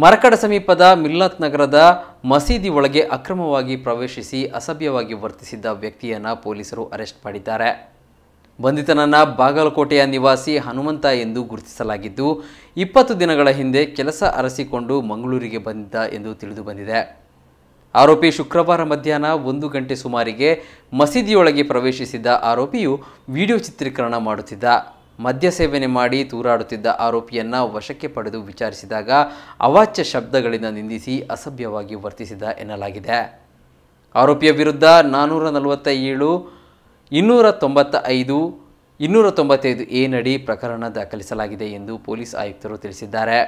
ಮರಕಡ ಸಮೀಪದ ಮಿಲ್ಲತ್ ನಗರದ ಮಸೀದಿ ಒಳಗೆ ಅಕ್ರಮವಾಗಿ ಪ್ರವೇಶಿಸಿ ಅಸಭ್ಯವಾಗಿ ವರ್ತಿಸಿದ್ದ ವ್ಯಕ್ತಿಯನ್ನು ಪೊಲೀಸರು ಅರೆಸ್ಟ್ ಮಾಡಿದ್ದಾರೆ ಬಂಧಿತನನ್ನ ಬಾಗಲಕೋಟೆಯ ನಿವಾಸಿ ಹನುಮಂತ ಎಂದು ಗುರುತಿಸಲಾಗಿದ್ದು ಇಪ್ಪತ್ತು ದಿನಗಳ ಹಿಂದೆ ಕೆಲಸ ಅರಸಿಕೊಂಡು ಮಂಗಳೂರಿಗೆ ಬಂದಿದ್ದ ಎಂದು ತಿಳಿದು ಬಂದಿದೆ ಆರೋಪಿ ಶುಕ್ರವಾರ ಮಧ್ಯಾಹ್ನ ಒಂದು ಗಂಟೆ ಸುಮಾರಿಗೆ ಮಸೀದಿಯೊಳಗೆ ಪ್ರವೇಶಿಸಿದ್ದ ಆರೋಪಿಯು ವಿಡಿಯೋ ಚಿತ್ರೀಕರಣ ಮಾಡುತ್ತಿದ್ದ ಮದ್ಯ ಸೇವನೆ ಮಾಡಿ ತೂರಾಡುತ್ತಿದ್ದ ಆರೋಪಿಯನ್ನು ವಶಕ್ಕೆ ಪಡೆದು ವಿಚಾರಿಸಿದಾಗ ಅವಾಚ್ಯ ಶಬ್ದಗಳಿಂದ ನಿಂದಿಸಿ ಅಸಭ್ಯವಾಗಿ ವರ್ತಿಸಿದ ಎನ್ನಲಾಗಿದೆ ಆರೋಪಿಯ ವಿರುದ್ಧ ನಾನ್ನೂರ ನಲವತ್ತ ಏಳು ಇನ್ನೂರ ತೊಂಬತ್ತ ಐದು ಇನ್ನೂರ ತೊಂಬತ್ತೈದು ಎ ನಡಿ ಪ್ರಕರಣ ದಾಖಲಿಸಲಾಗಿದೆ ಎಂದು ಪೊಲೀಸ್ ಆಯುಕ್ತರು ತಿಳಿಸಿದ್ದಾರೆ